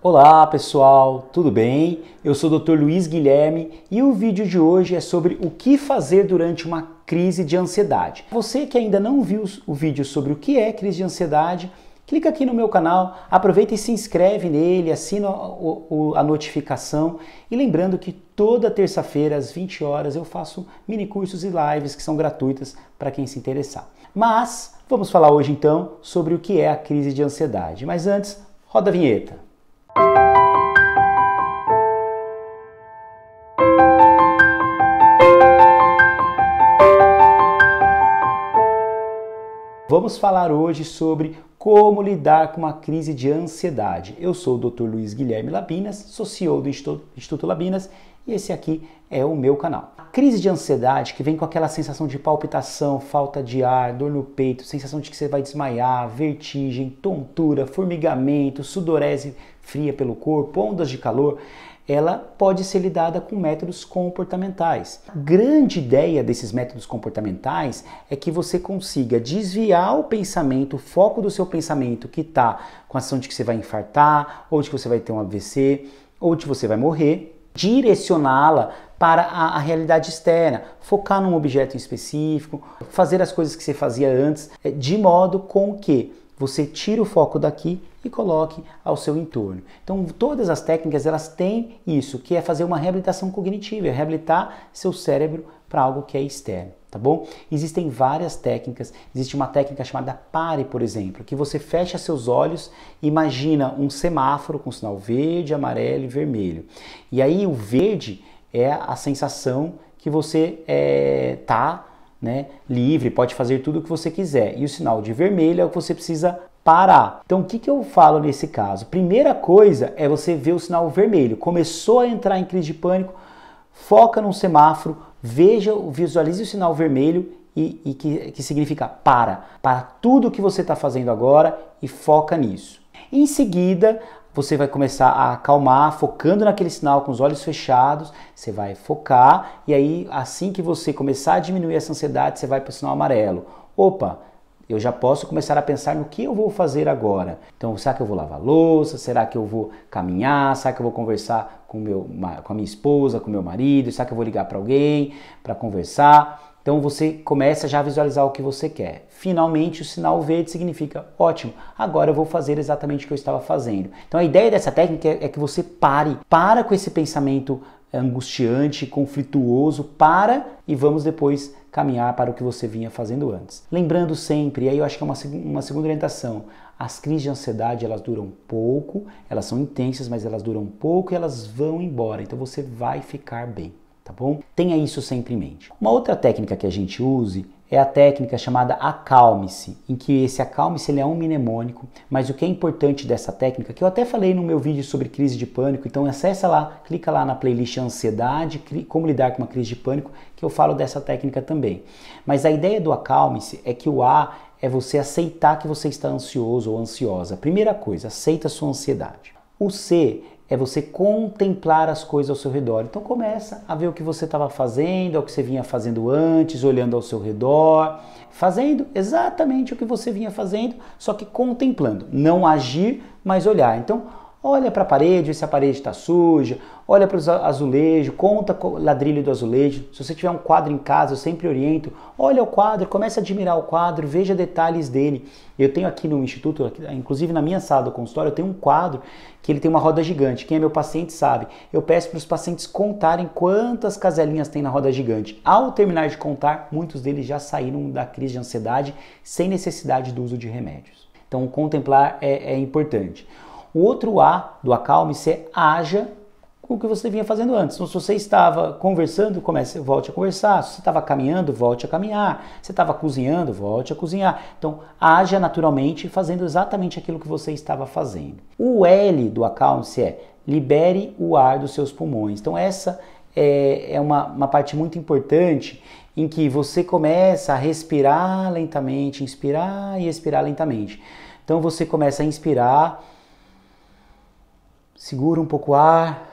Olá pessoal, tudo bem? Eu sou o Dr. Luiz Guilherme e o vídeo de hoje é sobre o que fazer durante uma crise de ansiedade. Você que ainda não viu o vídeo sobre o que é crise de ansiedade, clica aqui no meu canal, aproveita e se inscreve nele, assina a notificação e lembrando que toda terça-feira às 20 horas eu faço mini cursos e lives que são gratuitas para quem se interessar. Mas vamos falar hoje então sobre o que é a crise de ansiedade. Mas antes, roda a vinheta. vamos falar hoje sobre como lidar com a crise de ansiedade. Eu sou o Dr. Luiz Guilherme Labinas, sou CEO do Instituto Labinas e esse aqui é o meu canal. A crise de ansiedade que vem com aquela sensação de palpitação, falta de ar, dor no peito, sensação de que você vai desmaiar, vertigem, tontura, formigamento, sudorese fria pelo corpo, ondas de calor, ela pode ser lidada com métodos comportamentais. A grande ideia desses métodos comportamentais é que você consiga desviar o pensamento, o foco do seu pensamento que está com a ação de que você vai infartar, ou de que você vai ter um AVC, ou de que você vai morrer, direcioná-la para a, a, realidade externa, focar num objeto em específico, fazer as coisas que você fazia antes, é, de modo com que você tire o foco daqui e coloque ao seu entorno. Então, todas as técnicas elas têm isso, que é fazer uma reabilitação cognitiva, é reabilitar seu cérebro para algo que é externo, tá bom? Existem várias técnicas. Existe uma técnica chamada pare, por exemplo, que você fecha seus olhos, imagina um semáforo com sinal verde, amarelo e vermelho. E aí o verde é a sensação que você é, tá né, livre, pode fazer tudo o que você quiser. E o sinal de vermelho é o que você precisa parar. Então, o que, que eu falo nesse caso? Primeira coisa é você ver o sinal vermelho. Começou a entrar em crise de pânico, foca num semáforo, veja, visualize o sinal vermelho e, e que, que significa para. Para tudo que você está fazendo agora e foca nisso. Em seguida, você vai começar a acalmar, focando naquele sinal com os olhos fechados, você vai focar e aí assim que você começar a diminuir essa ansiedade, você vai para o sinal amarelo. Opa, eu já posso começar a pensar no que eu vou fazer agora. Então, será que eu vou lavar louça? Será que eu vou caminhar? Será que eu vou conversar com, meu, com a minha esposa, com meu marido? Será que eu vou ligar para alguém para conversar? Então, você começa já a visualizar o que você quer. Finalmente, o sinal verde significa ótimo, agora eu vou fazer exatamente o que eu estava fazendo. Então, a ideia dessa técnica é, é que você pare, para com esse pensamento angustiante, conflituoso para e vamos depois caminhar para o que você vinha fazendo antes. Lembrando sempre, e aí eu acho que é uma, uma segunda orientação, as crises de ansiedade elas duram pouco, elas são intensas, mas elas duram pouco e elas vão embora, então você vai ficar bem tá bom? Tenha isso sempre em mente. Uma outra técnica que a gente use é a técnica chamada acalme-se, em que esse acalme-se ele é um mnemônico, mas o que é importante dessa técnica, que eu até falei no meu vídeo sobre crise de pânico, então acessa lá, clica lá na playlist ansiedade, como lidar com uma crise de pânico, que eu falo dessa técnica também. Mas a ideia do acalme-se é que o A é você aceitar que você está ansioso ou ansiosa. Primeira coisa, aceita a sua ansiedade. O C é você contemplar as coisas ao seu redor. Então começa a ver o que você estava fazendo, o que você vinha fazendo antes, olhando ao seu redor, fazendo exatamente o que você vinha fazendo, só que contemplando, não agir, mas olhar. Então Olha para a parede, vê se a parede está suja, olha para o azulejo, conta o ladrilho do azulejo. Se você tiver um quadro em casa, eu sempre oriento, olha o quadro, comece a admirar o quadro, veja detalhes dele. Eu tenho aqui no instituto, inclusive na minha sala do consultório, eu tenho um quadro que ele tem uma roda gigante. Quem é meu paciente sabe. Eu peço para os pacientes contarem quantas caselinhas tem na roda gigante. Ao terminar de contar, muitos deles já saíram da crise de ansiedade sem necessidade do uso de remédios. Então, contemplar é, é importante. O outro A do acalme-se é haja com o que você vinha fazendo antes. Então, se você estava conversando, comece, volte a conversar. Se você estava caminhando, volte a caminhar. Se você estava cozinhando, volte a cozinhar. Então, haja naturalmente fazendo exatamente aquilo que você estava fazendo. O L do acalme-se é libere o ar dos seus pulmões. Então, essa é, é uma, uma parte muito importante em que você começa a respirar lentamente, inspirar e expirar lentamente. Então, você começa a inspirar Segura um pouco o ar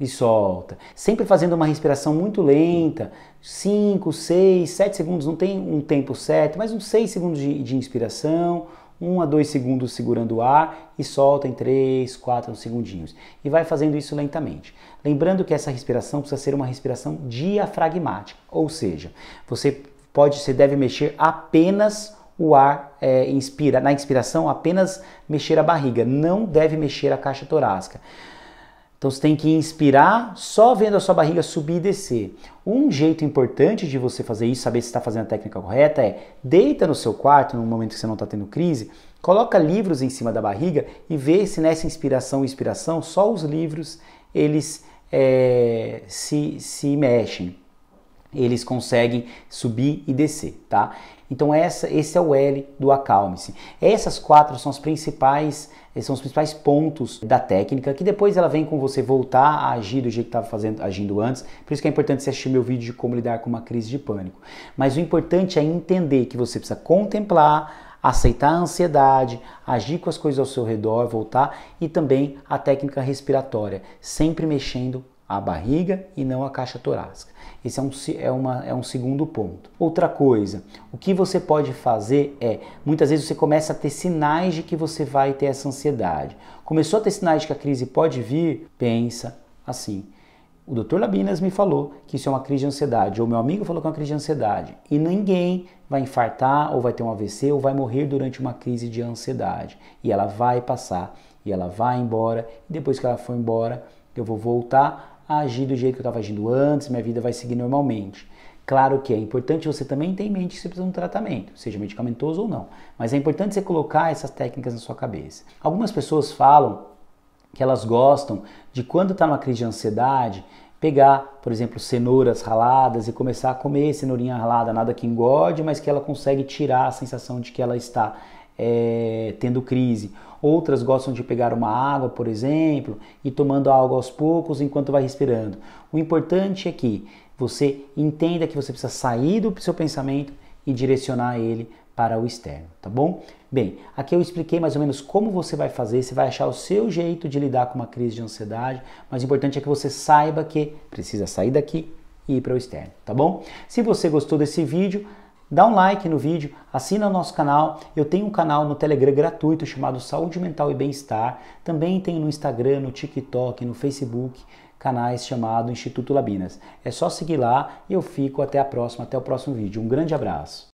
e solta. Sempre fazendo uma respiração muito lenta, 5, 6, 7 segundos, não tem um tempo certo, mas uns 6 segundos de, de inspiração, 1 um a 2 segundos segurando o ar e solta em 3, 4 segundinhos. E vai fazendo isso lentamente. Lembrando que essa respiração precisa ser uma respiração diafragmática, ou seja, você pode, você deve mexer apenas o ar é, inspira, na inspiração, apenas mexer a barriga, não deve mexer a caixa torácica. Então você tem que inspirar só vendo a sua barriga subir e descer. Um jeito importante de você fazer isso, saber se está fazendo a técnica correta, é deita no seu quarto, no momento que você não está tendo crise, coloca livros em cima da barriga e vê se nessa inspiração e expiração só os livros eles é, se, se mexem eles conseguem subir e descer, tá? Então essa, esse é o L do acalme-se. Essas quatro são as principais eh, são os principais pontos da técnica, que depois ela vem com você voltar a agir do jeito que estava fazendo, agindo antes. Por isso que é importante você assistir meu vídeo de como lidar com uma crise de pânico. Mas o importante é entender que você precisa contemplar, aceitar a ansiedade, agir com as coisas ao seu redor, voltar e também a técnica respiratória, sempre mexendo a barriga e não a caixa torácica. Esse é um, é, uma, é um segundo ponto. Outra coisa, o que você pode fazer é, muitas vezes você começa a ter sinais de que você vai ter essa ansiedade. Começou a ter sinais de que a crise pode vir? Pensa assim. O Dr. Labinas me falou que isso é uma crise de ansiedade, ou meu amigo falou que é uma crise de ansiedade. E ninguém vai infartar, ou vai ter um AVC, ou vai morrer durante uma crise de ansiedade. E ela vai passar, e ela vai embora, e depois que ela for embora, eu vou voltar a agir do jeito que eu estava agindo antes, minha vida vai seguir normalmente. Claro que é importante você também ter em mente que você precisa de um tratamento, seja medicamentoso ou não, mas é importante você colocar essas técnicas na sua cabeça. Algumas pessoas falam que elas gostam de quando está numa crise de ansiedade, pegar, por exemplo, cenouras raladas e começar a comer cenourinha ralada, nada que engorde, mas que ela consegue tirar a sensação de que ela está é, tendo crise. Outras gostam de pegar uma água, por exemplo, e tomando algo aos poucos enquanto vai respirando. O importante é que você entenda que você precisa sair do seu pensamento e direcionar ele para o externo, tá bom? Bem, aqui eu expliquei mais ou menos como você vai fazer, você vai achar o seu jeito de lidar com uma crise de ansiedade, mas o importante é que você saiba que precisa sair daqui e ir para o externo, tá bom? Se você gostou desse vídeo, Dá um like no vídeo, assina o nosso canal. Eu tenho um canal no Telegram gratuito chamado Saúde Mental e Bem-Estar. Também tenho no Instagram, no TikTok, no Facebook canais chamado Instituto Labinas. É só seguir lá e eu fico até a próxima, até o próximo vídeo. Um grande abraço.